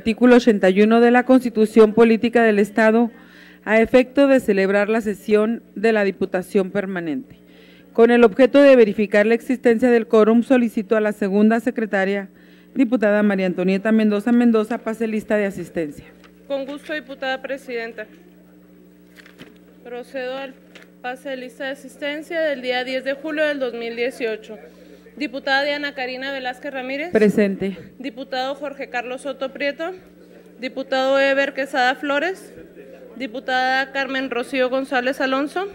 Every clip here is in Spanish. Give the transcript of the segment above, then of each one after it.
Artículo 81 de la Constitución Política del Estado a efecto de celebrar la sesión de la Diputación Permanente. Con el objeto de verificar la existencia del quórum, solicito a la segunda secretaria, diputada María Antonieta Mendoza Mendoza, pase lista de asistencia. Con gusto, diputada presidenta. Procedo al pase de lista de asistencia del día 10 de julio del 2018. Diputada Diana Karina Velázquez Ramírez. Presente. Diputado Jorge Carlos Soto Prieto. Diputado Eber Quesada Flores. Diputada Carmen Rocío González Alonso.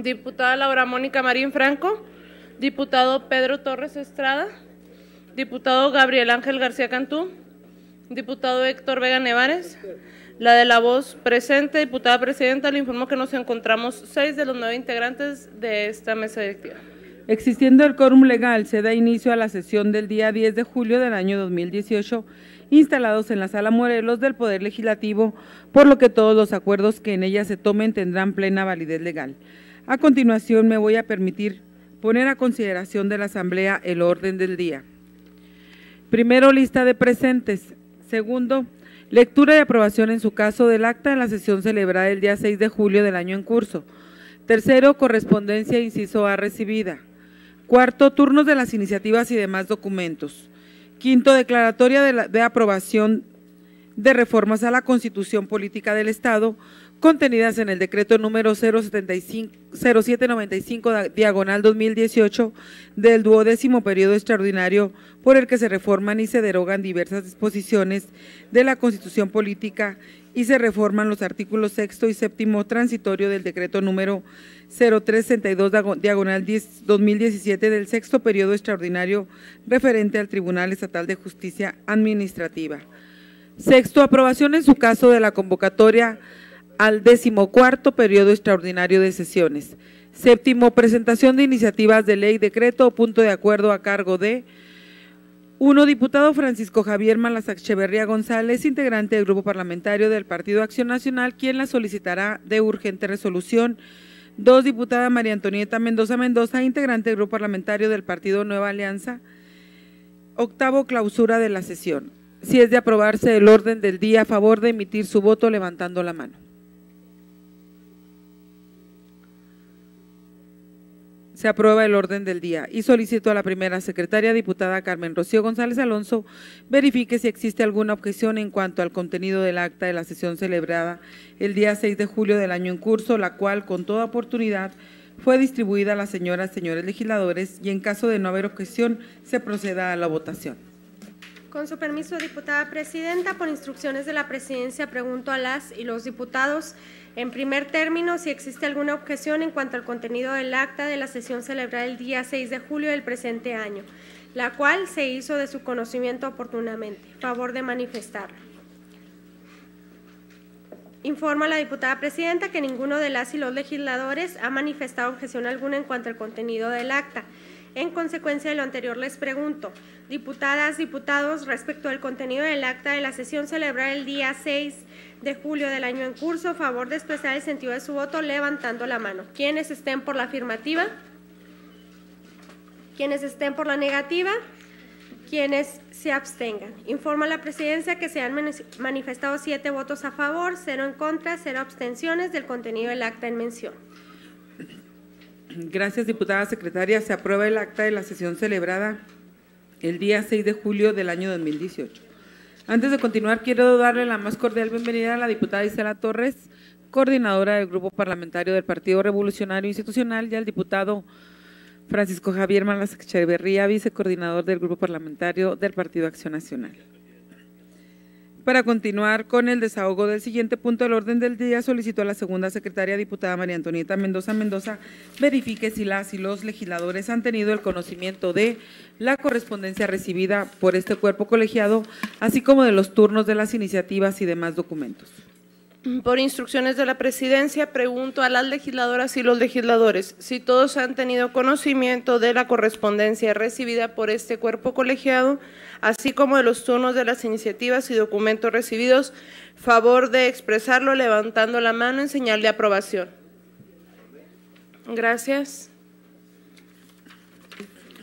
Diputada Laura Mónica Marín Franco. Diputado Pedro Torres Estrada. Diputado Gabriel Ángel García Cantú. Diputado Héctor Vega Nevares. La de la voz presente, diputada presidenta, le informo que nos encontramos seis de los nueve integrantes de esta mesa directiva. Existiendo el quórum legal, se da inicio a la sesión del día 10 de julio del año 2018, instalados en la Sala Morelos del Poder Legislativo, por lo que todos los acuerdos que en ella se tomen tendrán plena validez legal. A continuación, me voy a permitir poner a consideración de la Asamblea el orden del día. Primero, lista de presentes. Segundo, lectura y aprobación en su caso del acta de la sesión celebrada el día 6 de julio del año en curso. Tercero, correspondencia inciso A recibida. Cuarto, turnos de las iniciativas y demás documentos. Quinto, declaratoria de, aprobación de reformas a la Constitución Política del Estado contenidas en el decreto número 0795 diagonal 2018 del duodécimo periodo extraordinario por el que se reforman y se derogan diversas disposiciones de la Constitución Política y se reforman los artículos sexto y séptimo transitorio del decreto número 0362 diagonal 10, 2017 del sexto periodo extraordinario referente al Tribunal Estatal de Justicia Administrativa. Sexto, aprobación en su caso de la convocatoria al decimocuarto periodo extraordinario de sesiones. Séptimo, presentación de iniciativas de ley, decreto o punto de acuerdo a cargo de uno, Diputado Francisco Javier malazacheverría González, integrante del Grupo Parlamentario del Partido Acción Nacional, quien la solicitará de urgente resolución. Dos, Diputada María Antonieta Mendoza Mendoza, integrante del Grupo Parlamentario del Partido Nueva Alianza. Octavo, clausura de la sesión. Si es de aprobarse el orden del día, a favor de emitir su voto levantando la mano. Se aprueba el orden del día y solicito a la primera secretaria, diputada Carmen Rocío González Alonso, verifique si existe alguna objeción en cuanto al contenido del acta de la sesión celebrada el día 6 de julio del año en curso, la cual con toda oportunidad fue distribuida a las señoras, y señores legisladores y en caso de no haber objeción se proceda a la votación. Con su permiso, diputada presidenta, por instrucciones de la presidencia, pregunto a las y los diputados en primer término, si existe alguna objeción en cuanto al contenido del acta de la sesión celebrada el día 6 de julio del presente año, la cual se hizo de su conocimiento oportunamente. Favor de manifestarlo. a la diputada presidenta que ninguno de las y los legisladores ha manifestado objeción alguna en cuanto al contenido del acta. En consecuencia de lo anterior, les pregunto, diputadas, diputados, respecto al contenido del acta de la sesión celebrada el día 6 de julio del año en curso, a favor de expresar el sentido de su voto levantando la mano. Quienes estén por la afirmativa, quienes estén por la negativa, quienes se abstengan. Informa a la presidencia que se han manifestado siete votos a favor, cero en contra, cero abstenciones del contenido del acta en mención. Gracias, diputada secretaria. Se aprueba el acta de la sesión celebrada el día 6 de julio del año 2018. Antes de continuar, quiero darle la más cordial bienvenida a la diputada Isela Torres, coordinadora del Grupo Parlamentario del Partido Revolucionario Institucional, y al diputado Francisco Javier Malas Echeverría, vicecoordinador del Grupo Parlamentario del Partido Acción Nacional. Para continuar con el desahogo del siguiente punto del orden del día, solicito a la segunda secretaria diputada María Antonieta Mendoza Mendoza verifique si las y los legisladores han tenido el conocimiento de la correspondencia recibida por este cuerpo colegiado, así como de los turnos de las iniciativas y demás documentos. Por instrucciones de la presidencia, pregunto a las legisladoras y los legisladores si todos han tenido conocimiento de la correspondencia recibida por este cuerpo colegiado, así como de los turnos de las iniciativas y documentos recibidos. Favor de expresarlo levantando la mano en señal de aprobación. Gracias.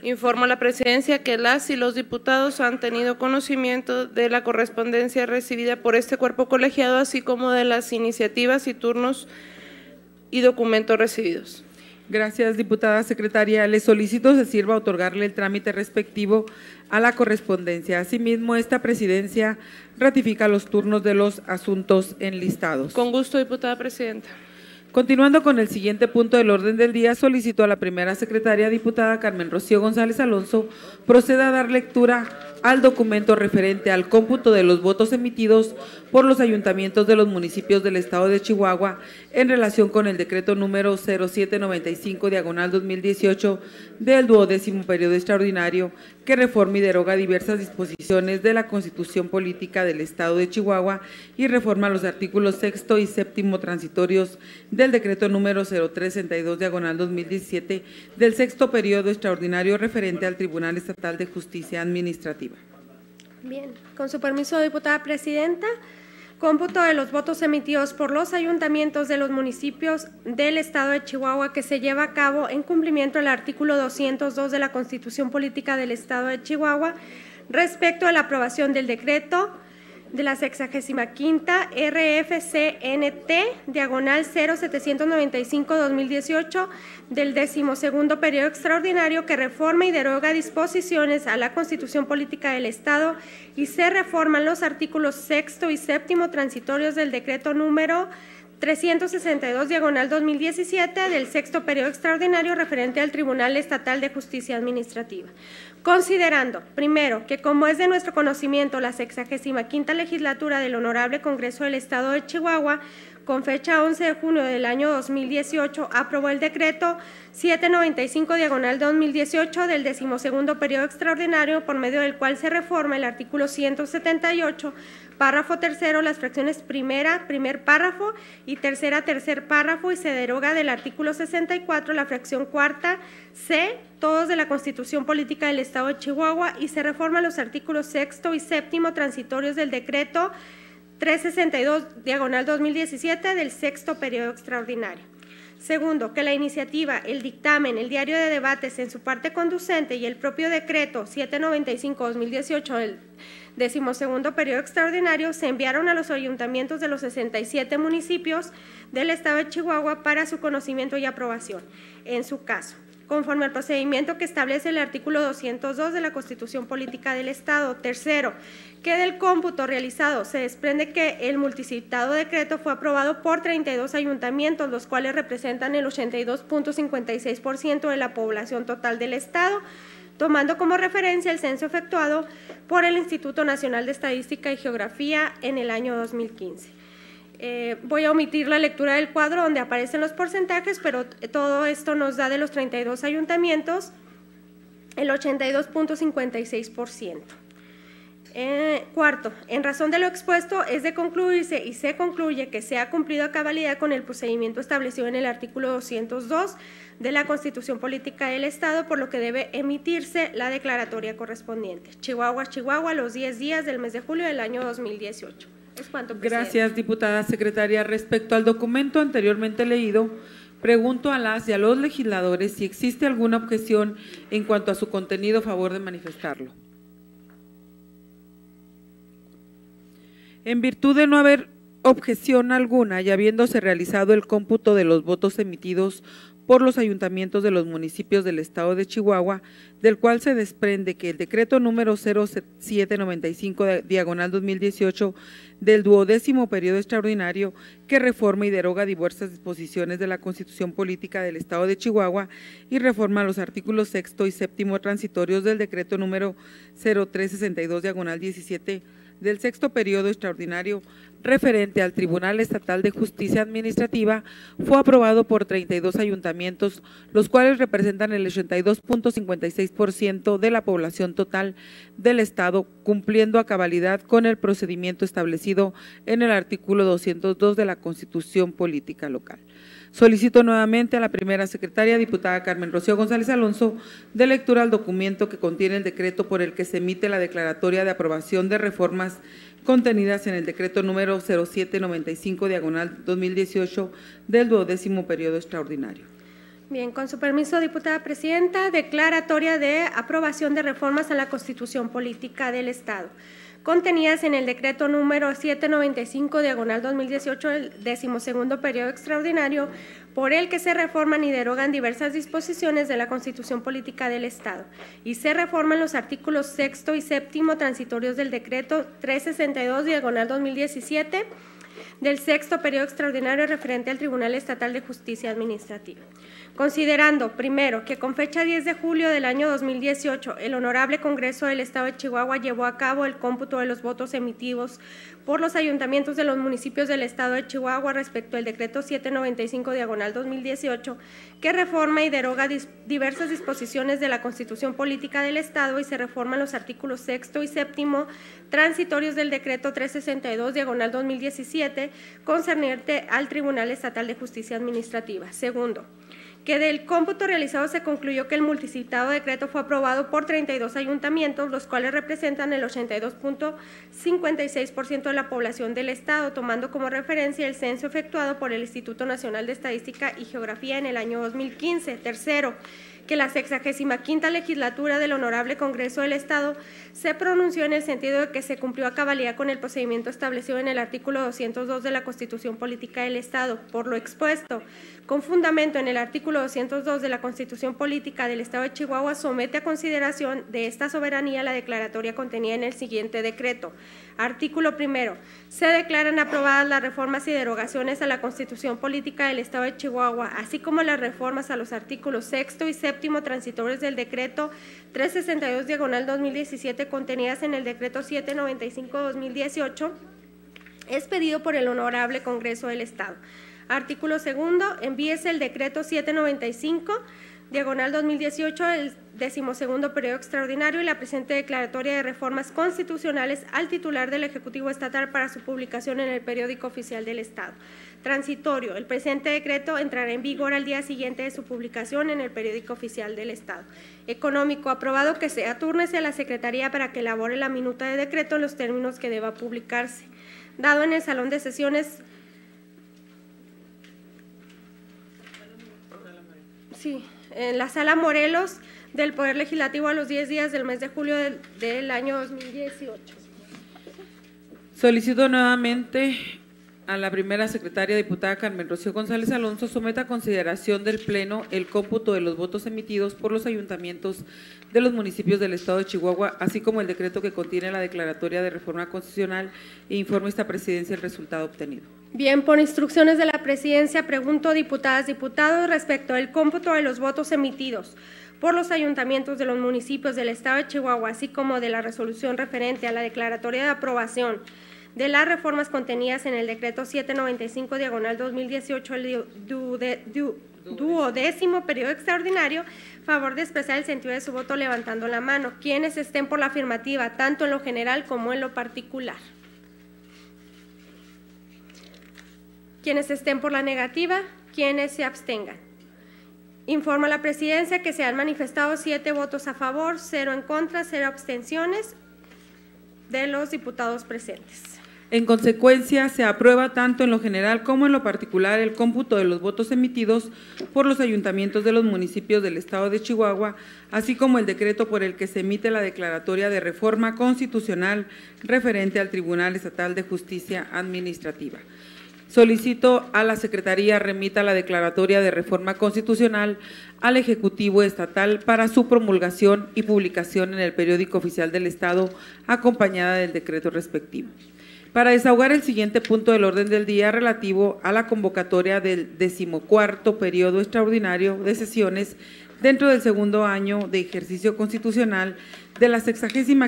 Informo a la presidencia que las y los diputados han tenido conocimiento de la correspondencia recibida por este cuerpo colegiado, así como de las iniciativas y turnos y documentos recibidos. Gracias, diputada secretaria. Le solicito se sirva otorgarle el trámite respectivo a la correspondencia. Asimismo, esta presidencia ratifica los turnos de los asuntos enlistados. Con gusto, diputada presidenta. Continuando con el siguiente punto del orden del día, solicito a la primera secretaria diputada Carmen Rocío González Alonso proceda a dar lectura al documento referente al cómputo de los votos emitidos por los ayuntamientos de los municipios del Estado de Chihuahua en relación con el decreto número 0795 diagonal 2018 del duodécimo periodo extraordinario que reforma y deroga diversas disposiciones de la Constitución Política del Estado de Chihuahua y reforma los artículos sexto y séptimo transitorios del decreto número 0362 diagonal 2017 del sexto periodo extraordinario referente al Tribunal Estatal de Justicia Administrativa. Bien, con su permiso, diputada presidenta, cómputo de los votos emitidos por los ayuntamientos de los municipios del estado de Chihuahua que se lleva a cabo en cumplimiento del artículo 202 de la Constitución Política del estado de Chihuahua respecto a la aprobación del decreto de la quinta, RFCNT, diagonal 0795-2018, del decimosegundo periodo extraordinario que reforma y deroga disposiciones a la Constitución Política del Estado y se reforman los artículos sexto y séptimo transitorios del decreto número 362 diagonal 2017 del sexto periodo extraordinario referente al Tribunal Estatal de Justicia Administrativa. Considerando, primero, que como es de nuestro conocimiento la sexagésima quinta legislatura del Honorable Congreso del Estado de Chihuahua, con fecha 11 de junio del año 2018, aprobó el decreto 795 diagonal 2018 del decimosegundo periodo extraordinario por medio del cual se reforma el artículo 178 Párrafo tercero, las fracciones primera, primer párrafo y tercera, tercer párrafo y se deroga del artículo 64 la fracción cuarta C, todos de la Constitución Política del Estado de Chihuahua y se reforman los artículos sexto y séptimo transitorios del decreto 362 diagonal 2017 del sexto periodo extraordinario. Segundo, que la iniciativa, el dictamen, el diario de debates en su parte conducente y el propio decreto 795-2018 decimosegundo periodo extraordinario, se enviaron a los ayuntamientos de los 67 municipios del estado de Chihuahua para su conocimiento y aprobación, en su caso conforme al procedimiento que establece el artículo 202 de la Constitución Política del Estado. Tercero, que del cómputo realizado se desprende que el multicitado decreto fue aprobado por 32 ayuntamientos, los cuales representan el 82.56% de la población total del Estado tomando como referencia el censo efectuado por el Instituto Nacional de Estadística y Geografía en el año 2015. Eh, voy a omitir la lectura del cuadro donde aparecen los porcentajes, pero todo esto nos da de los 32 ayuntamientos el 82.56%. Eh, cuarto, en razón de lo expuesto, es de concluirse y se concluye que se ha cumplido a cabalidad con el procedimiento establecido en el artículo 202 de la Constitución Política del Estado, por lo que debe emitirse la declaratoria correspondiente. Chihuahua, Chihuahua, los 10 días del mes de julio del año 2018. Es Gracias, diputada secretaria. Respecto al documento anteriormente leído, Pregunto a las y a los legisladores si existe alguna objeción en cuanto a su contenido a favor de manifestarlo. En virtud de no haber objeción alguna y habiéndose realizado el cómputo de los votos emitidos por los ayuntamientos de los municipios del estado de Chihuahua, del cual se desprende que el decreto número 0795 diagonal 2018 del duodécimo periodo extraordinario que reforma y deroga diversas disposiciones de la Constitución Política del Estado de Chihuahua y reforma los artículos sexto y séptimo transitorios del decreto número 0362 diagonal 17 del sexto periodo extraordinario referente al Tribunal Estatal de Justicia Administrativa fue aprobado por 32 ayuntamientos, los cuales representan el 82.56% de la población total del Estado, cumpliendo a cabalidad con el procedimiento establecido en el artículo 202 de la Constitución Política Local. Solicito nuevamente a la primera secretaria, diputada Carmen Rocío González Alonso, de lectura al documento que contiene el decreto por el que se emite la declaratoria de aprobación de reformas contenidas en el decreto número 0795 diagonal 2018 del duodécimo periodo extraordinario. Bien, con su permiso, diputada presidenta, declaratoria de aprobación de reformas a la Constitución Política del Estado contenidas en el decreto número 795 diagonal 2018 del decimosegundo periodo extraordinario por el que se reforman y derogan diversas disposiciones de la Constitución Política del Estado y se reforman los artículos sexto y séptimo transitorios del decreto 362 diagonal 2017 del sexto periodo extraordinario referente al Tribunal Estatal de Justicia Administrativa. Considerando, primero, que con fecha 10 de julio del año 2018, el Honorable Congreso del Estado de Chihuahua llevó a cabo el cómputo de los votos emitidos por los ayuntamientos de los municipios del Estado de Chihuahua respecto al decreto 795 diagonal 2018, que reforma y deroga diversas disposiciones de la Constitución Política del Estado y se reforman los artículos sexto y séptimo transitorios del decreto 362 diagonal 2017 concerniente al Tribunal Estatal de Justicia Administrativa. Segundo, que del cómputo realizado se concluyó que el multicitado decreto fue aprobado por 32 ayuntamientos, los cuales representan el 82.56% de la población del Estado, tomando como referencia el censo efectuado por el Instituto Nacional de Estadística y Geografía en el año 2015. Tercero, que la 65 legislatura del Honorable Congreso del Estado se pronunció en el sentido de que se cumplió a cabalidad con el procedimiento establecido en el artículo 202 de la Constitución Política del Estado. Por lo expuesto, con fundamento en el artículo 202 de la Constitución Política del Estado de Chihuahua, somete a consideración de esta soberanía la declaratoria contenida en el siguiente decreto. Artículo primero. Se declaran aprobadas las reformas y derogaciones a la Constitución Política del Estado de Chihuahua, así como las reformas a los artículos sexto y séptimo transitorios del decreto 362 diagonal 2017 contenidas en el decreto 795 2018 pedido por el Honorable Congreso del Estado. Artículo segundo, envíese el decreto 795, diagonal 2018, el decimosegundo periodo extraordinario y la presente declaratoria de reformas constitucionales al titular del Ejecutivo Estatal para su publicación en el periódico oficial del Estado. Transitorio. El presente decreto entrará en vigor al día siguiente de su publicación en el periódico oficial del Estado. Económico. Aprobado que sea atúrnese a la Secretaría para que elabore la minuta de decreto en los términos que deba publicarse. Dado en el Salón de Sesiones sí, en la sala Morelos del Poder Legislativo a los 10 días del mes de julio del, año 2018. Solicito nuevamente a la primera secretaria diputada Carmen Rocío González Alonso someta a consideración del Pleno el cómputo de los votos emitidos por los ayuntamientos de los municipios del Estado de Chihuahua, así como el decreto que contiene la declaratoria de reforma constitucional e informe esta presidencia el resultado obtenido. Bien, por instrucciones de la presidencia, pregunto, diputadas, diputados, respecto al cómputo de los votos emitidos por los ayuntamientos de los municipios del Estado de Chihuahua, así como de la resolución referente a la declaratoria de aprobación de las reformas contenidas en el decreto 795 diagonal 2018 el duodécimo periodo extraordinario, favor de expresar el sentido de su voto levantando la mano. Quienes estén por la afirmativa, tanto en lo general como en lo particular. Quienes estén por la negativa, quienes se abstengan. Informa la presidencia que se han manifestado siete votos a favor, cero en contra, cero abstenciones de los diputados presentes. En consecuencia, se aprueba tanto en lo general como en lo particular el cómputo de los votos emitidos por los ayuntamientos de los municipios del Estado de Chihuahua, así como el decreto por el que se emite la declaratoria de reforma constitucional referente al Tribunal Estatal de Justicia Administrativa. Solicito a la Secretaría remita la declaratoria de reforma constitucional al Ejecutivo Estatal para su promulgación y publicación en el periódico oficial del Estado, acompañada del decreto respectivo. Para desahogar el siguiente punto del orden del día relativo a la convocatoria del decimocuarto periodo extraordinario de sesiones dentro del segundo año de ejercicio constitucional de la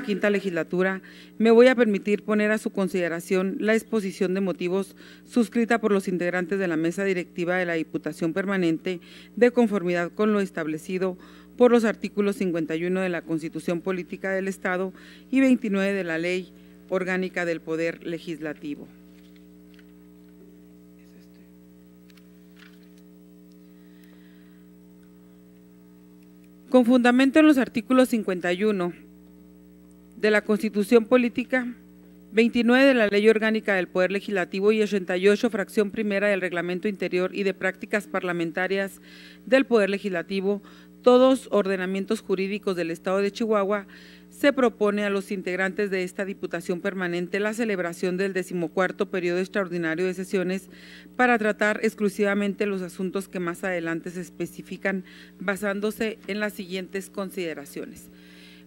quinta legislatura, me voy a permitir poner a su consideración la exposición de motivos suscrita por los integrantes de la mesa directiva de la Diputación Permanente de conformidad con lo establecido por los artículos 51 de la Constitución Política del Estado y 29 de la Ley Orgánica del Poder Legislativo. con fundamento en los artículos 51 de la Constitución Política, 29 de la Ley Orgánica del Poder Legislativo y 88, fracción primera del Reglamento Interior y de Prácticas Parlamentarias del Poder Legislativo, todos ordenamientos jurídicos del Estado de Chihuahua, se propone a los integrantes de esta Diputación Permanente la celebración del decimocuarto periodo extraordinario de sesiones para tratar exclusivamente los asuntos que más adelante se especifican basándose en las siguientes consideraciones.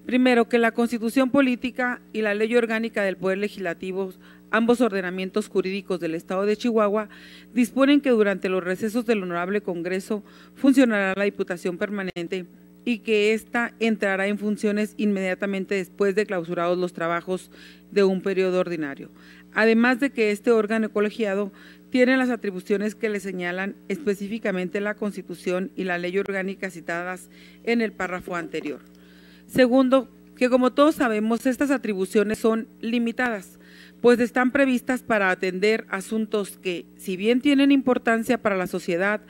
Primero, que la Constitución Política y la Ley Orgánica del Poder Legislativo Ambos ordenamientos jurídicos del Estado de Chihuahua disponen que durante los recesos del Honorable Congreso funcionará la Diputación Permanente y que ésta entrará en funciones inmediatamente después de clausurados los trabajos de un periodo ordinario. Además de que este órgano colegiado tiene las atribuciones que le señalan específicamente la Constitución y la ley orgánica citadas en el párrafo anterior. Segundo, que como todos sabemos, estas atribuciones son limitadas, pues están previstas para atender asuntos que, si bien tienen importancia para la sociedad,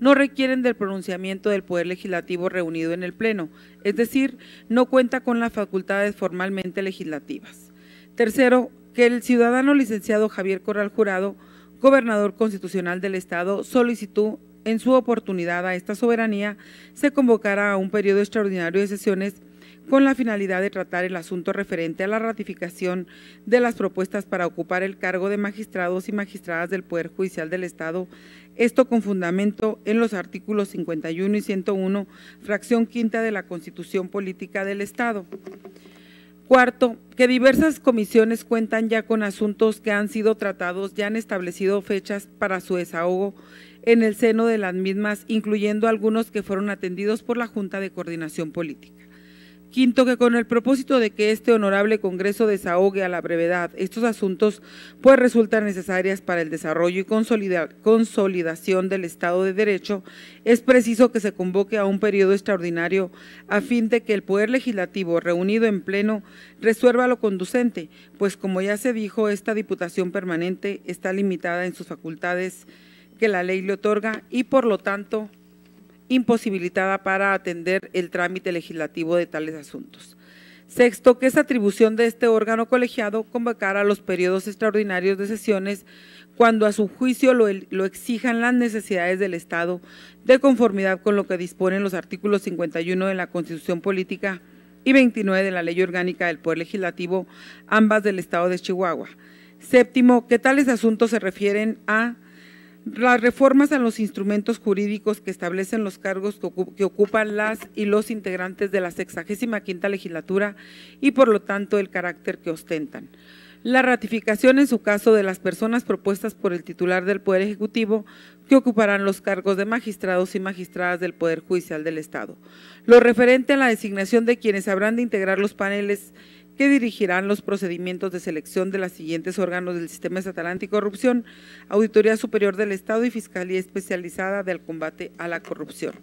no requieren del pronunciamiento del Poder Legislativo reunido en el Pleno, es decir, no cuenta con las facultades formalmente legislativas. Tercero, que el ciudadano licenciado Javier Corral Jurado, gobernador constitucional del Estado, solicitó en su oportunidad a esta soberanía, se convocará a un periodo extraordinario de sesiones con la finalidad de tratar el asunto referente a la ratificación de las propuestas para ocupar el cargo de magistrados y magistradas del Poder Judicial del Estado, esto con fundamento en los artículos 51 y 101, fracción quinta de la Constitución Política del Estado. Cuarto, que diversas comisiones cuentan ya con asuntos que han sido tratados, ya han establecido fechas para su desahogo en el seno de las mismas, incluyendo algunos que fueron atendidos por la Junta de Coordinación Política. Quinto, que con el propósito de que este honorable Congreso desahogue a la brevedad estos asuntos, pues resultan necesarias para el desarrollo y consolidación del Estado de Derecho, es preciso que se convoque a un periodo extraordinario a fin de que el Poder Legislativo, reunido en pleno, resuelva lo conducente, pues como ya se dijo, esta Diputación Permanente está limitada en sus facultades que la ley le otorga y por lo tanto imposibilitada para atender el trámite legislativo de tales asuntos. Sexto, que es atribución de este órgano colegiado convocar a los periodos extraordinarios de sesiones cuando a su juicio lo, lo, exijan las necesidades del Estado, de conformidad con lo que disponen los artículos 51 de la Constitución Política y 29 de la Ley Orgánica del Poder Legislativo, ambas del Estado de Chihuahua. Séptimo, que tales asuntos se refieren a las reformas a los instrumentos jurídicos que establecen los cargos que ocupan las y los integrantes de la 65 legislatura y por lo tanto el carácter que ostentan. La ratificación en su caso de las personas propuestas por el titular del Poder Ejecutivo que ocuparán los cargos de magistrados y magistradas del Poder Judicial del Estado. Lo referente a la designación de quienes habrán de integrar los paneles dirigirán los procedimientos de selección de los siguientes órganos del Sistema Estatal Anticorrupción, Auditoría Superior del Estado y Fiscalía Especializada del Combate a la Corrupción.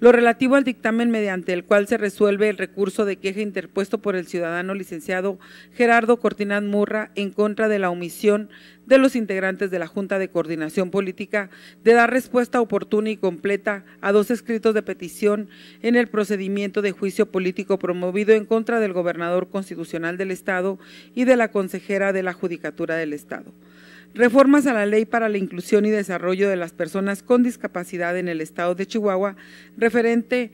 Lo relativo al dictamen mediante el cual se resuelve el recurso de queja interpuesto por el ciudadano licenciado Gerardo Cortinán Murra en contra de la omisión de los integrantes de la Junta de Coordinación Política de dar respuesta oportuna y completa a dos escritos de petición en el procedimiento de juicio político promovido en contra del gobernador constitucional del Estado y de la consejera de la Judicatura del Estado reformas a la Ley para la Inclusión y Desarrollo de las Personas con Discapacidad en el Estado de Chihuahua, referente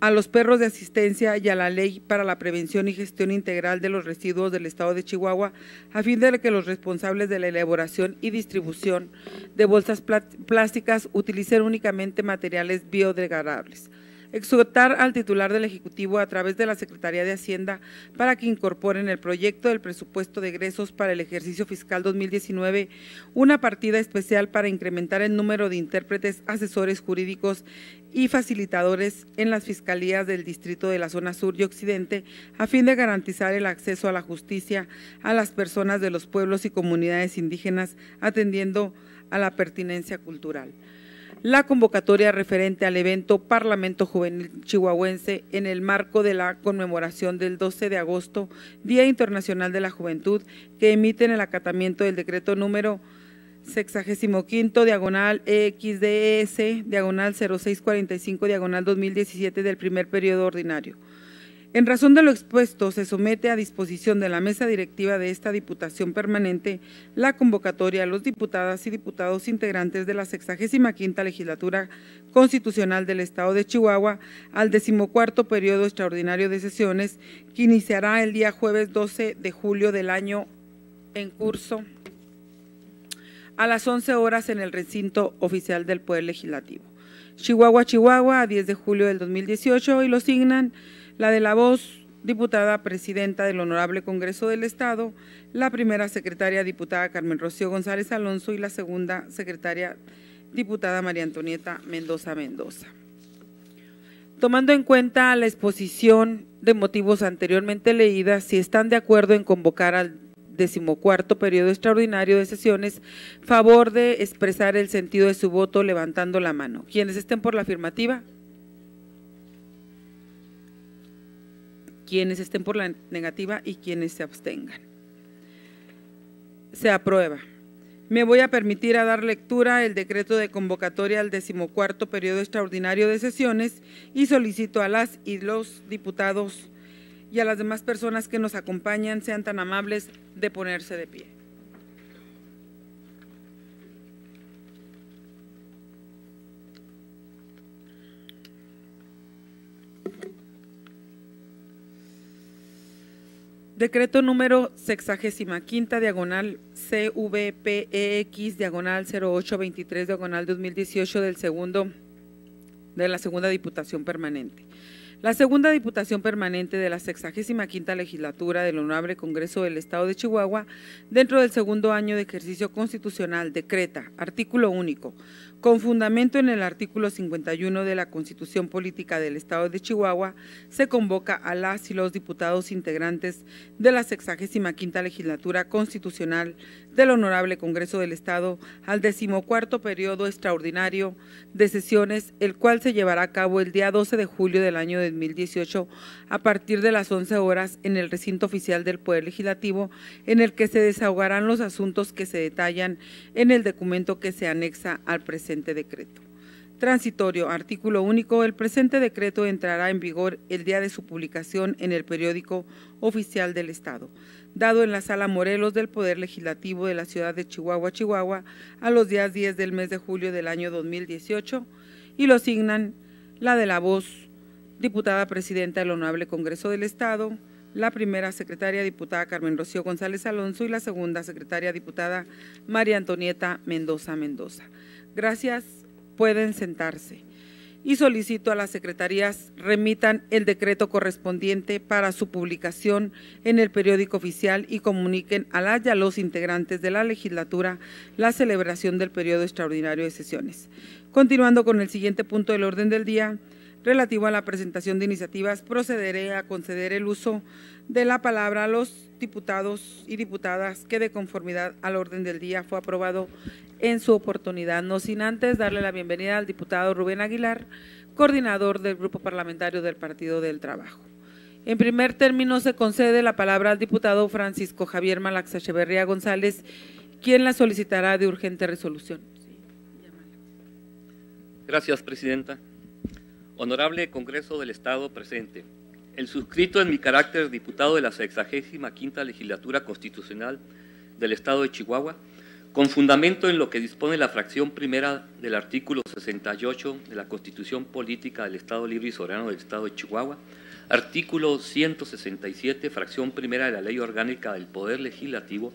a los perros de asistencia y a la Ley para la Prevención y Gestión Integral de los Residuos del Estado de Chihuahua, a fin de que los responsables de la elaboración y distribución de bolsas plásticas utilicen únicamente materiales biodegradables exhortar al titular del Ejecutivo a través de la Secretaría de Hacienda para que incorpore en el proyecto del presupuesto de egresos para el ejercicio fiscal 2019 una partida especial para incrementar el número de intérpretes, asesores jurídicos y facilitadores en las fiscalías del distrito de la zona sur y occidente a fin de garantizar el acceso a la justicia a las personas de los pueblos y comunidades indígenas atendiendo a la pertinencia cultural la convocatoria referente al evento Parlamento Juvenil Chihuahuense en el marco de la conmemoración del 12 de agosto, Día Internacional de la Juventud, que emiten el acatamiento del decreto número 65 diagonal XDS e diagonal 0645, diagonal 2017 del primer periodo ordinario en razón de lo expuesto, se somete a disposición de la mesa directiva de esta Diputación Permanente la convocatoria a los diputadas y diputados integrantes de la 65 Legislatura Constitucional del Estado de Chihuahua al decimocuarto periodo extraordinario de sesiones que iniciará el día jueves 12 de julio del año en curso a las 11 horas en el recinto oficial del Poder Legislativo. Chihuahua, Chihuahua, a 10 de julio del 2018 y lo signan la de la voz diputada presidenta del Honorable Congreso del Estado, la primera secretaria diputada Carmen Rocío González Alonso y la segunda secretaria diputada María Antonieta Mendoza Mendoza. Tomando en cuenta la exposición de motivos anteriormente leída, si están de acuerdo en convocar al decimocuarto periodo extraordinario de sesiones, favor de expresar el sentido de su voto levantando la mano. Quienes estén por la afirmativa, quienes estén por la negativa y quienes se abstengan. Se aprueba. Me voy a permitir a dar lectura el decreto de convocatoria al decimocuarto periodo extraordinario de sesiones y solicito a las y los diputados y a las demás personas que nos acompañan sean tan amables de ponerse de pie. Decreto número 65 diagonal CVPEX diagonal 0823 diagonal 2018 del segundo de la segunda Diputación Permanente. La segunda Diputación Permanente de la 65 Legislatura del Honorable Congreso del Estado de Chihuahua, dentro del segundo año de ejercicio constitucional, decreta, artículo único, con fundamento en el artículo 51 de la Constitución Política del Estado de Chihuahua, se convoca a las y los diputados integrantes de la 65 Legislatura Constitucional del Honorable Congreso del Estado al decimocuarto periodo extraordinario de sesiones, el cual se llevará a cabo el día 12 de julio del año de 2018 a partir de las 11 horas en el recinto oficial del Poder Legislativo, en el que se desahogarán los asuntos que se detallan en el documento que se anexa al presente decreto. Transitorio, artículo único. El presente decreto entrará en vigor el día de su publicación en el periódico oficial del Estado, dado en la Sala Morelos del Poder Legislativo de la Ciudad de Chihuahua, Chihuahua, a los días 10 del mes de julio del año 2018, y lo signan la de la voz diputada presidenta del Honorable Congreso del Estado, la primera secretaria diputada Carmen Rocío González Alonso y la segunda secretaria diputada María Antonieta Mendoza Mendoza. Gracias, pueden sentarse. Y solicito a las secretarías remitan el decreto correspondiente para su publicación en el periódico oficial y comuniquen a las y a los integrantes de la legislatura la celebración del periodo extraordinario de sesiones. Continuando con el siguiente punto del orden del día, relativo a la presentación de iniciativas, procederé a conceder el uso de la palabra a los diputados y diputadas que de conformidad al orden del día fue aprobado en su oportunidad. No sin antes darle la bienvenida al diputado Rubén Aguilar, coordinador del Grupo Parlamentario del Partido del Trabajo. En primer término se concede la palabra al diputado Francisco Javier Malaxacheverría González, quien la solicitará de urgente resolución. Gracias, Presidenta. Honorable Congreso del Estado presente. El suscrito en mi carácter diputado de la 65 Legislatura Constitucional del Estado de Chihuahua, con fundamento en lo que dispone la fracción primera del artículo 68 de la Constitución Política del Estado Libre y Soberano del Estado de Chihuahua, artículo 167, fracción primera de la Ley Orgánica del Poder Legislativo,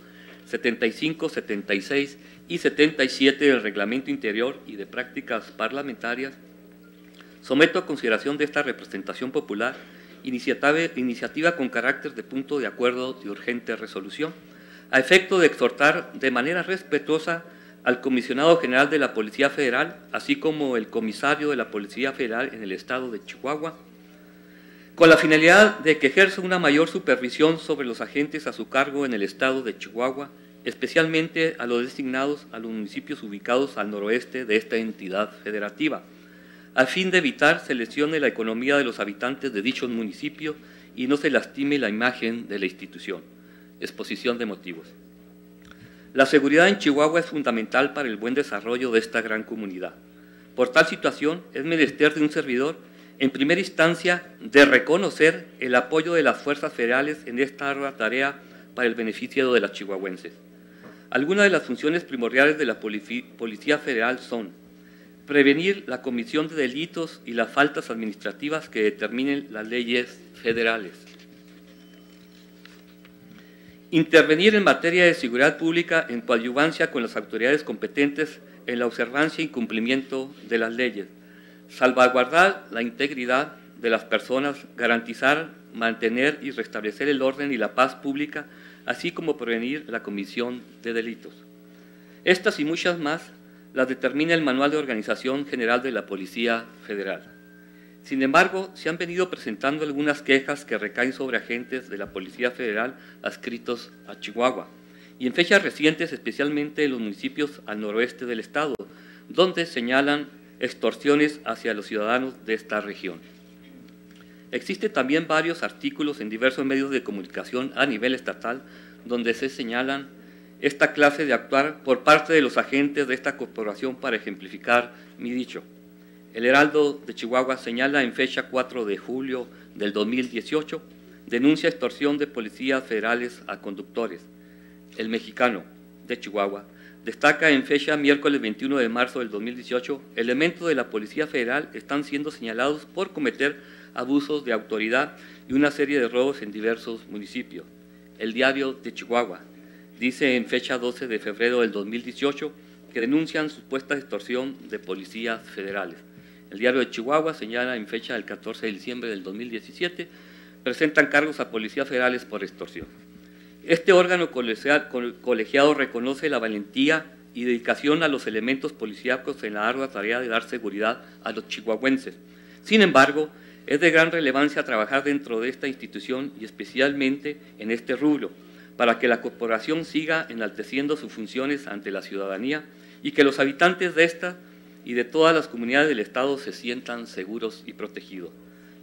75, 76 y 77 del Reglamento Interior y de Prácticas Parlamentarias Someto a consideración de esta representación popular iniciativa, con carácter de punto de acuerdo de urgente resolución, a efecto de exhortar de manera respetuosa al comisionado general de la Policía Federal, así como el comisario de la Policía Federal en el estado de Chihuahua, con la finalidad de que ejerza una mayor supervisión sobre los agentes a su cargo en el estado de Chihuahua, especialmente a los designados a los municipios ubicados al noroeste de esta entidad federativa a fin de evitar se lesione la economía de los habitantes de dicho municipio y no se lastime la imagen de la institución. Exposición de motivos. La seguridad en Chihuahua es fundamental para el buen desarrollo de esta gran comunidad. Por tal situación, es menester de un servidor, en primera instancia, de reconocer el apoyo de las fuerzas federales en esta ardua tarea para el beneficio de las chihuahuenses. Algunas de las funciones primordiales de la Policía Federal son prevenir la comisión de delitos y las faltas administrativas que determinen las leyes federales, intervenir en materia de seguridad pública en coadyuvancia con las autoridades competentes en la observancia y cumplimiento de las leyes, salvaguardar la integridad de las personas, garantizar, mantener y restablecer el orden y la paz pública, así como prevenir la comisión de delitos. Estas y muchas más las determina el Manual de Organización General de la Policía Federal. Sin embargo, se han venido presentando algunas quejas que recaen sobre agentes de la Policía Federal adscritos a Chihuahua y en fechas recientes especialmente en los municipios al noroeste del estado, donde señalan extorsiones hacia los ciudadanos de esta región. Existen también varios artículos en diversos medios de comunicación a nivel estatal donde se señalan esta clase de actuar por parte de los agentes de esta corporación para ejemplificar mi dicho. El Heraldo de Chihuahua señala en fecha 4 de julio del 2018, denuncia extorsión de policías federales a conductores. El mexicano de Chihuahua destaca en fecha miércoles 21 de marzo del 2018, elementos de la Policía Federal están siendo señalados por cometer abusos de autoridad y una serie de robos en diversos municipios. El diario de Chihuahua dice en fecha 12 de febrero del 2018 que denuncian supuesta extorsión de policías federales. El diario de Chihuahua señala en fecha del 14 de diciembre del 2017, presentan cargos a policías federales por extorsión. Este órgano colegiado reconoce la valentía y dedicación a los elementos policíacos en la ardua tarea de dar seguridad a los chihuahuenses. Sin embargo, es de gran relevancia trabajar dentro de esta institución y especialmente en este rubro, para que la corporación siga enalteciendo sus funciones ante la ciudadanía y que los habitantes de esta y de todas las comunidades del Estado se sientan seguros y protegidos.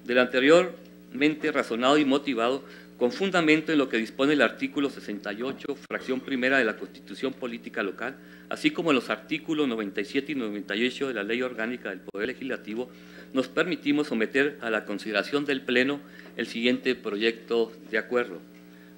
Del anteriormente razonado y motivado, con fundamento en lo que dispone el artículo 68, fracción primera de la Constitución Política Local, así como los artículos 97 y 98 de la Ley Orgánica del Poder Legislativo, nos permitimos someter a la consideración del Pleno el siguiente proyecto de acuerdo.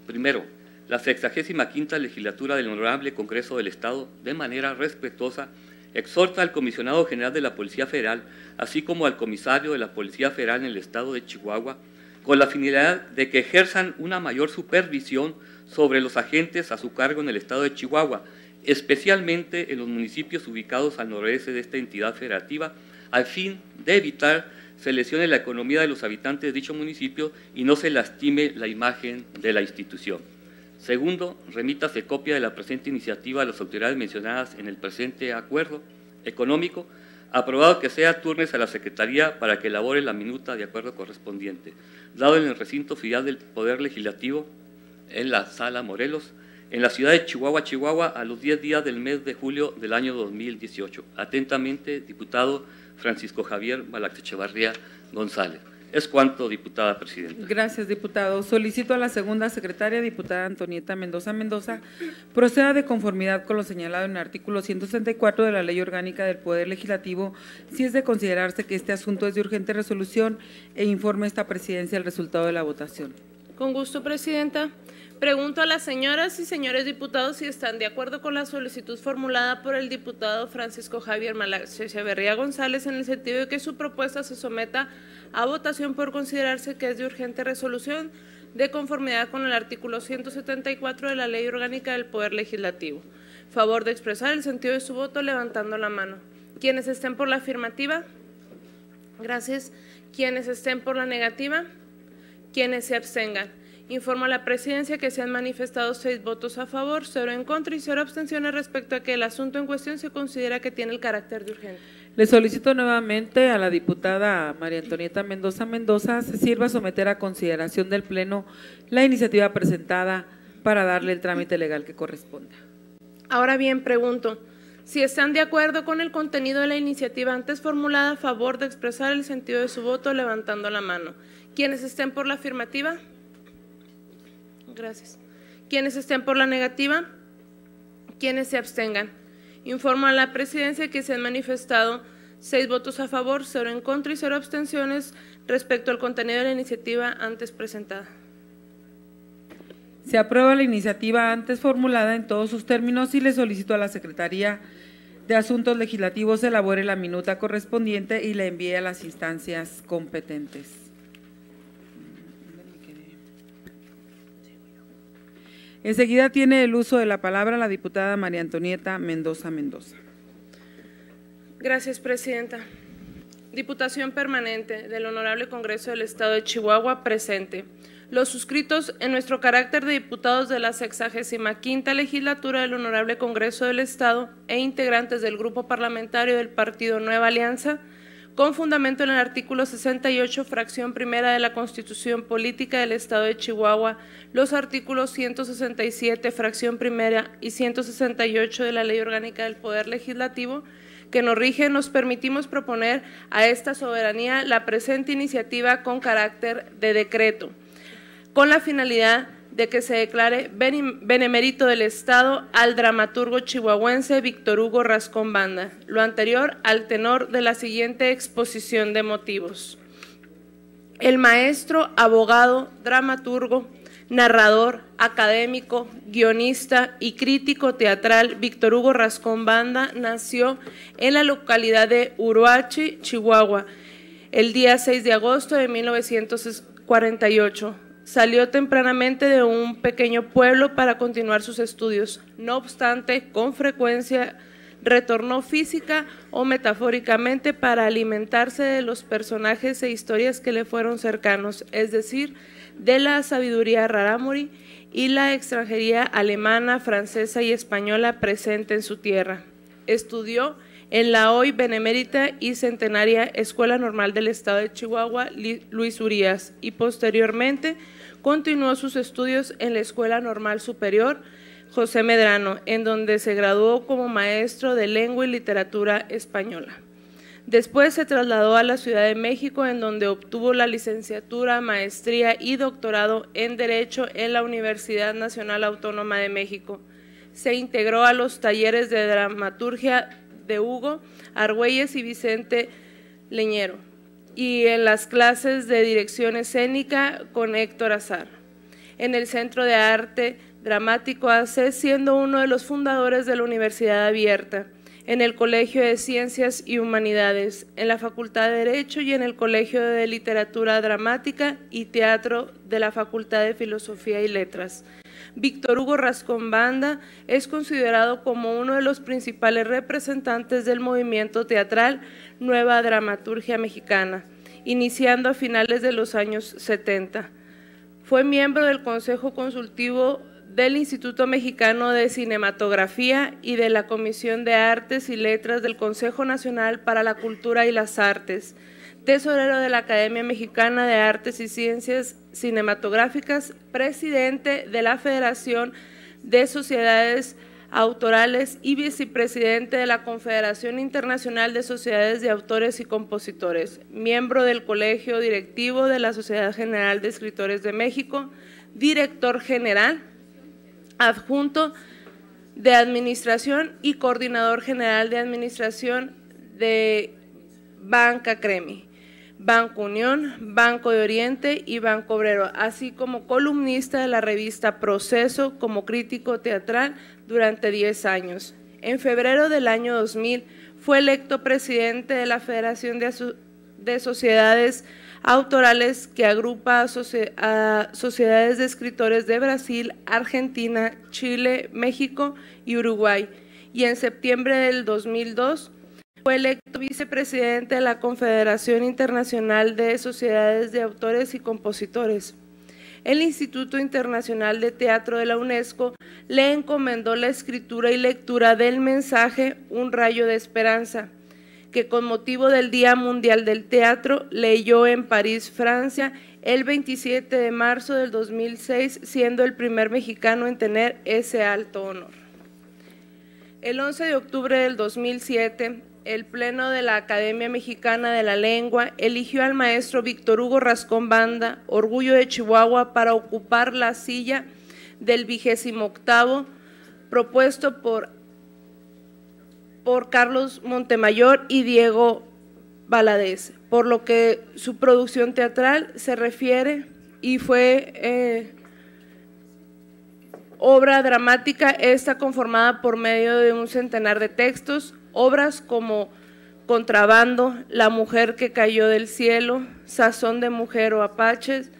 Primero, la 65 legislatura del Honorable Congreso del Estado, de manera respetuosa, exhorta al Comisionado General de la Policía Federal, así como al Comisario de la Policía Federal en el Estado de Chihuahua, con la finalidad de que ejerzan una mayor supervisión sobre los agentes a su cargo en el Estado de Chihuahua, especialmente en los municipios ubicados al noroeste de esta entidad federativa, al fin de evitar se lesione la economía de los habitantes de dicho municipio y no se lastime la imagen de la institución. Segundo, remítase copia de la presente iniciativa a las autoridades mencionadas en el presente acuerdo económico, aprobado que sea turnes a la Secretaría para que elabore la minuta de acuerdo correspondiente, dado en el recinto filial del Poder Legislativo en la Sala Morelos, en la ciudad de Chihuahua, Chihuahua, a los 10 días del mes de julio del año 2018. Atentamente, diputado Francisco Javier Malachevarría González. Es cuanto, diputada presidenta. Gracias, diputado. Solicito a la segunda secretaria, diputada Antonieta Mendoza Mendoza, proceda de conformidad con lo señalado en el artículo 164 de la Ley Orgánica del Poder Legislativo, si es de considerarse que este asunto es de urgente resolución e informe a esta presidencia el resultado de la votación. Con gusto, Presidenta. Pregunto a las señoras y señores diputados si están de acuerdo con la solicitud formulada por el diputado Francisco Javier Malacheverría González en el sentido de que su propuesta se someta a votación por considerarse que es de urgente resolución de conformidad con el artículo 174 de la Ley Orgánica del Poder Legislativo. Favor de expresar el sentido de su voto levantando la mano. Quienes estén por la afirmativa. Gracias. Quienes estén por la negativa. Quienes se abstengan. Informo a la presidencia que se han manifestado seis votos a favor, cero en contra y cero abstenciones respecto a que el asunto en cuestión se considera que tiene el carácter de urgente. Le solicito nuevamente a la diputada María Antonieta Mendoza Mendoza se sirva someter a consideración del Pleno la iniciativa presentada para darle el trámite legal que corresponda. Ahora bien, pregunto, si están de acuerdo con el contenido de la iniciativa antes formulada, a favor de expresar el sentido de su voto levantando la mano. Quienes estén por la afirmativa. Gracias. Quienes estén por la negativa. Quienes se abstengan. Informo a la presidencia que se han manifestado seis votos a favor, cero en contra y cero abstenciones respecto al contenido de la iniciativa antes presentada. Se aprueba la iniciativa antes formulada en todos sus términos y le solicito a la Secretaría de Asuntos Legislativos elabore la minuta correspondiente y la envíe a las instancias competentes. Enseguida tiene el uso de la palabra la diputada María Antonieta Mendoza Mendoza. Gracias, Presidenta. Diputación Permanente del Honorable Congreso del Estado de Chihuahua presente. Los suscritos en nuestro carácter de diputados de la 65 legislatura del Honorable Congreso del Estado e integrantes del Grupo Parlamentario del Partido Nueva Alianza con fundamento en el artículo 68, fracción primera de la Constitución Política del Estado de Chihuahua, los artículos 167, fracción primera y 168 de la Ley Orgánica del Poder Legislativo, que nos rige, nos permitimos proponer a esta soberanía la presente iniciativa con carácter de decreto, con la finalidad de que se declare benemérito del Estado al dramaturgo chihuahuense Víctor Hugo Rascón Banda, lo anterior al tenor de la siguiente exposición de motivos. El maestro, abogado, dramaturgo, narrador, académico, guionista y crítico teatral Víctor Hugo Rascón Banda nació en la localidad de Uruachi, Chihuahua, el día 6 de agosto de 1948 Salió tempranamente de un pequeño pueblo para continuar sus estudios. No obstante, con frecuencia retornó física o metafóricamente para alimentarse de los personajes e historias que le fueron cercanos, es decir, de la sabiduría rarámuri y la extranjería alemana, francesa y española presente en su tierra. Estudió en la hoy benemérita y centenaria Escuela Normal del Estado de Chihuahua Luis Urías y posteriormente continuó sus estudios en la Escuela Normal Superior José Medrano, en donde se graduó como maestro de lengua y literatura española. Después se trasladó a la Ciudad de México, en donde obtuvo la licenciatura, maestría y doctorado en Derecho en la Universidad Nacional Autónoma de México. Se integró a los talleres de dramaturgia de Hugo Argüelles y Vicente Leñero, y en las clases de dirección escénica con Héctor Azar. En el Centro de Arte Dramático AC, siendo uno de los fundadores de la Universidad Abierta, en el Colegio de Ciencias y Humanidades, en la Facultad de Derecho y en el Colegio de Literatura Dramática y Teatro de la Facultad de Filosofía y Letras. Víctor Hugo Rascón Banda es considerado como uno de los principales representantes del movimiento teatral Nueva Dramaturgia Mexicana, iniciando a finales de los años 70. Fue miembro del Consejo Consultivo del Instituto Mexicano de Cinematografía y de la Comisión de Artes y Letras del Consejo Nacional para la Cultura y las Artes tesorero de la Academia Mexicana de Artes y Ciencias Cinematográficas, presidente de la Federación de Sociedades Autorales y vicepresidente de la Confederación Internacional de Sociedades de Autores y Compositores, miembro del Colegio Directivo de la Sociedad General de Escritores de México, director general, adjunto de Administración y coordinador general de Administración de Banca Cremi. Banco Unión, Banco de Oriente y Banco Obrero, así como columnista de la revista Proceso como crítico teatral durante 10 años. En febrero del año 2000 fue electo presidente de la Federación de, Sociedades Autorales que agrupa a sociedades de escritores de Brasil, Argentina, Chile, México y Uruguay. Y en septiembre del 2002 fue electo vicepresidente de la Confederación Internacional de Sociedades de Autores y Compositores. El Instituto Internacional de Teatro de la UNESCO le encomendó la escritura y lectura del mensaje Un rayo de esperanza, que con motivo del Día Mundial del Teatro leyó en París, Francia, el 27 de marzo del 2006, siendo el primer mexicano en tener ese alto honor. El 11 de octubre del 2007, el Pleno de la Academia Mexicana de la Lengua eligió al maestro Víctor Hugo Rascón Banda, orgullo de Chihuahua, para ocupar la silla del vigésimo octavo propuesto por, por Carlos Montemayor y Diego Valadez, por lo que su producción teatral se refiere y fue eh, obra dramática, esta conformada por medio de un centenar de textos, obras como Contrabando, La mujer que cayó del cielo, Sazón de mujer o Apaches,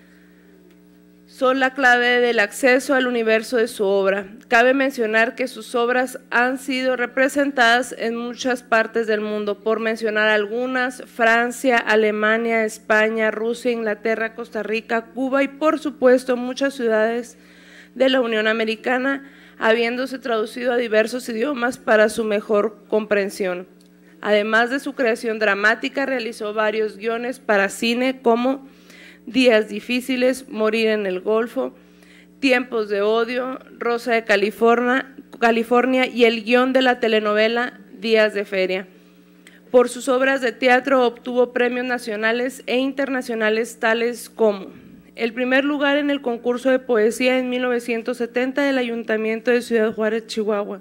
son la clave del acceso al universo de su obra. Cabe mencionar que sus obras han sido representadas en muchas partes del mundo, por mencionar algunas, Francia, Alemania, España, Rusia, Inglaterra, Costa Rica, Cuba y por supuesto muchas ciudades de la Unión Americana habiéndose traducido a diversos idiomas para su mejor comprensión. Además de su creación dramática, realizó varios guiones para cine como Días difíciles, Morir en el Golfo, Tiempos de Odio, Rosa de California, y el guión de la telenovela Días de Feria. Por sus obras de teatro obtuvo premios nacionales e internacionales tales como el primer lugar en el concurso de poesía en 1970 del Ayuntamiento de Ciudad Juárez, Chihuahua,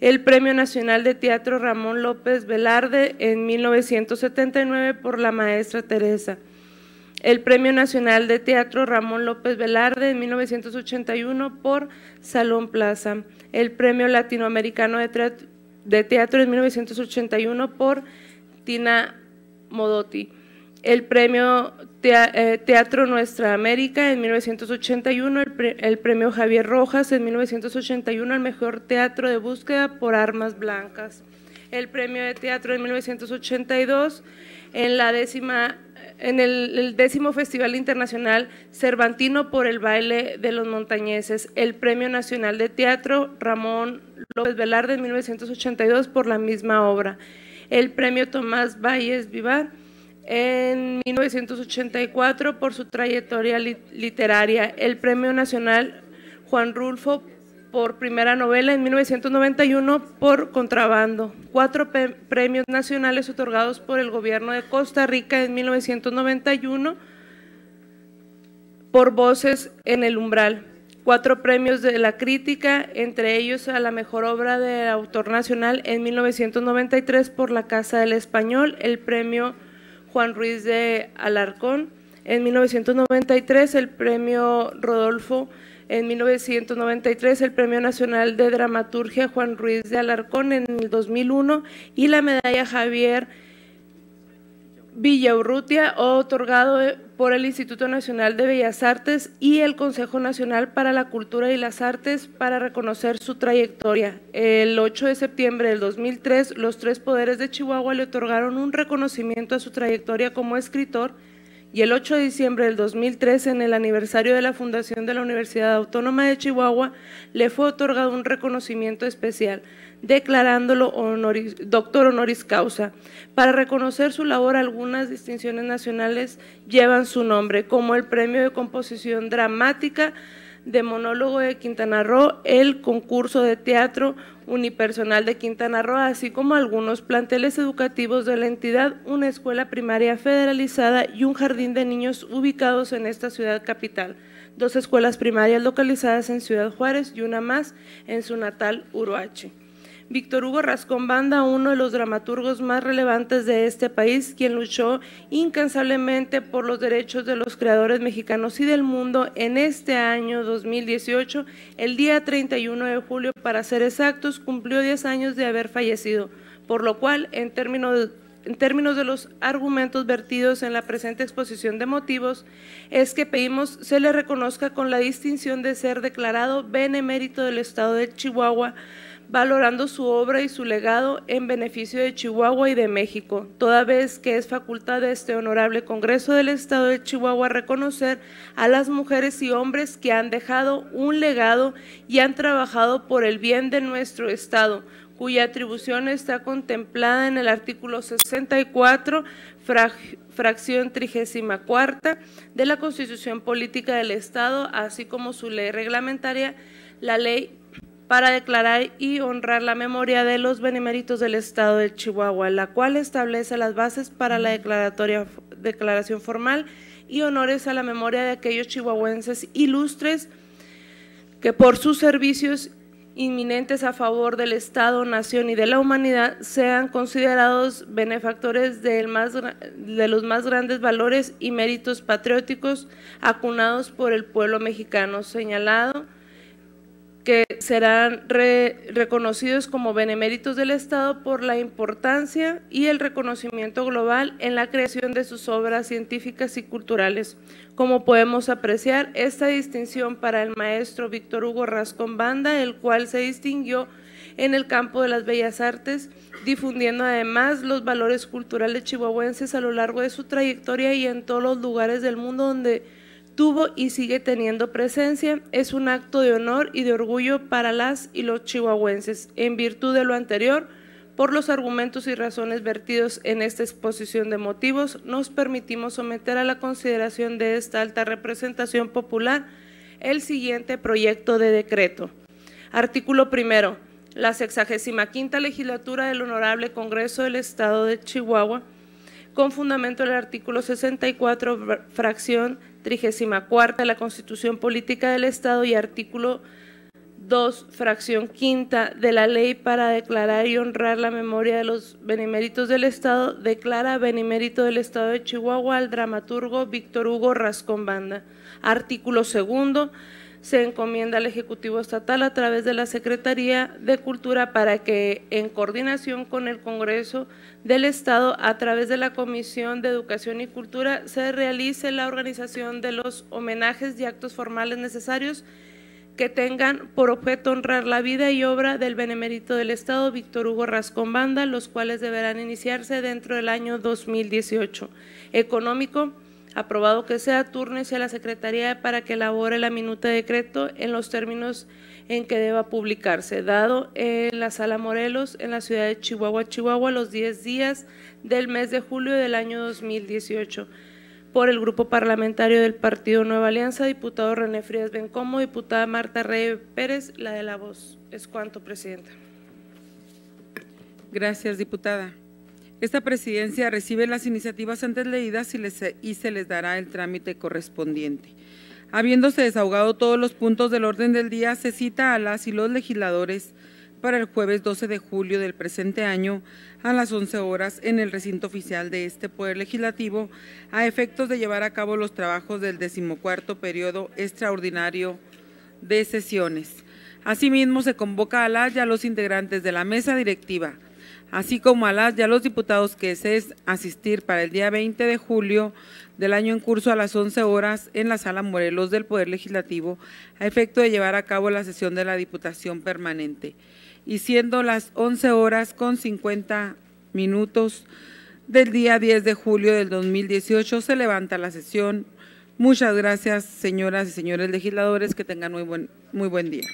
el Premio Nacional de Teatro Ramón López Velarde en 1979 por la maestra Teresa, el Premio Nacional de Teatro Ramón López Velarde en 1981 por Salón Plaza, el Premio Latinoamericano de Teatro en 1981 por Tina Modotti, el Premio eh, teatro Nuestra América en 1981, el, premio Javier Rojas en 1981 al mejor teatro de búsqueda por armas blancas, el premio de teatro en 1982 en la décima en el, el décimo Festival Internacional Cervantino por el baile de los montañeses, el Premio Nacional de Teatro Ramón López Velarde en 1982 por la misma obra, el Premio Tomás Valles Vivar en 1984 por su trayectoria literaria, el Premio Nacional Juan Rulfo por primera novela en 1991 por Contrabando, cuatro premios nacionales otorgados por el gobierno de Costa Rica en 1991 por Voces en el Umbral, cuatro premios de la crítica, entre ellos a la mejor obra de autor nacional en 1993 por la Casa del Español, el premio Juan Ruiz de Alarcón. En 1993 el premio Rodolfo, en 1993 el Premio Nacional de Dramaturgia Juan Ruiz de Alarcón en el 2001 y la medalla Javier Villaurrutia otorgado eh, por el Instituto Nacional de Bellas Artes y el Consejo Nacional para la Cultura y las Artes para reconocer su trayectoria. El 8 de septiembre del 2003, los tres poderes de Chihuahua le otorgaron un reconocimiento a su trayectoria como escritor y el 8 de diciembre del 2013, en el aniversario de la fundación de la Universidad Autónoma de Chihuahua, le fue otorgado un reconocimiento especial, declarándolo doctor honoris causa. Para reconocer su labor, algunas distinciones nacionales llevan su nombre, como el Premio de Composición Dramática de Monólogo de Quintana Roo, el concurso de teatro unipersonal de Quintana Roo, así como algunos planteles educativos de la entidad, una escuela primaria federalizada y un jardín de niños ubicados en esta ciudad capital, dos escuelas primarias localizadas en Ciudad Juárez y una más en su natal Uruache. Víctor Hugo Rascón Banda, uno de los dramaturgos más relevantes de este país, quien luchó incansablemente por los derechos de los creadores mexicanos y del mundo en este año 2018, el día 31 de julio, para ser exactos, cumplió 10 años de haber fallecido, por lo cual, en términos en términos de los argumentos vertidos en la presente exposición de motivos, es que pedimos se le reconozca con la distinción de ser declarado benemérito del Estado de Chihuahua valorando su obra y su legado en beneficio de Chihuahua y de México, toda vez que es facultad de este honorable Congreso del Estado de Chihuahua reconocer a las mujeres y hombres que han dejado un legado y han trabajado por el bien de nuestro Estado, cuya atribución está contemplada en el artículo 64, fracción 34, cuarta de la Constitución Política del Estado, así como su ley reglamentaria, la ley para declarar y honrar la memoria de los beneméritos del Estado de Chihuahua, la cual establece las bases para la declaratoria, declaración formal y honores a la memoria de aquellos chihuahuenses ilustres que por sus servicios inminentes a favor del Estado, nación y de la humanidad sean considerados benefactores de, de los más grandes valores y méritos patrióticos acunados por el pueblo mexicano señalado que serán reconocidos como beneméritos del Estado por la importancia y el reconocimiento global en la creación de sus obras científicas y culturales. Como podemos apreciar, esta distinción para el maestro Víctor Hugo Rascón Banda, el cual se distinguió en el campo de las bellas artes, difundiendo además los valores culturales chihuahuenses a lo largo de su trayectoria y en todos los lugares del mundo donde tuvo y sigue teniendo presencia, es un acto de honor y de orgullo para las y los chihuahuenses. En virtud de lo anterior, por los argumentos y razones vertidos en esta exposición de motivos, nos permitimos someter a la consideración de esta alta representación popular el siguiente proyecto de decreto. Artículo primero. La 65 legislatura del Honorable Congreso del Estado de Chihuahua, con fundamento del artículo 64, fracción 34 de la Constitución Política del Estado y artículo 2, fracción quinta de la ley para declarar y honrar la memoria de los beneméritos del Estado, declara benemérito del Estado de Chihuahua al dramaturgo Víctor Hugo Rascón Banda. Artículo segundo, se encomienda al Ejecutivo Estatal a través de la Secretaría de Cultura para que, en coordinación con el Congreso del Estado, a través de la Comisión de Educación y Cultura, se realice la organización de los homenajes y actos formales necesarios que tengan por objeto honrar la vida y obra del benemérito del Estado Víctor Hugo Rascón Banda, los cuales deberán iniciarse dentro del año 2018. Económico, aprobado que sea, turnese a la Secretaría para que elabore la minuta de decreto en los términos en que deba publicarse, dado en la Sala Morelos, en la ciudad de Chihuahua, Chihuahua, los 10 días del mes de julio del año 2018 por el grupo parlamentario del Partido Nueva Alianza, diputado René Frías Bencomo, diputada Marta Rey Pérez, la de la voz. Es cuanto, Presidenta. Gracias, diputada. Esta presidencia recibe las iniciativas antes leídas y, se les dará el trámite correspondiente. Habiéndose desahogado todos los puntos del orden del día, se cita a las y los legisladores para el jueves 12 de julio del presente año a las 11 horas en el recinto oficial de este Poder Legislativo a efectos de llevar a cabo los trabajos del decimocuarto periodo extraordinario de sesiones. Asimismo, se convoca a las y a los integrantes de la mesa directiva así como a las y a los diputados que es asistir para el día 20 de julio del año en curso a las 11 horas en la Sala Morelos del Poder Legislativo a efecto de llevar a cabo la sesión de la Diputación Permanente. Y siendo las 11 horas con 50 minutos del día 10 de julio del 2018 se levanta la sesión. Muchas gracias, señoras y señores legisladores, que tengan muy buen, muy buen día.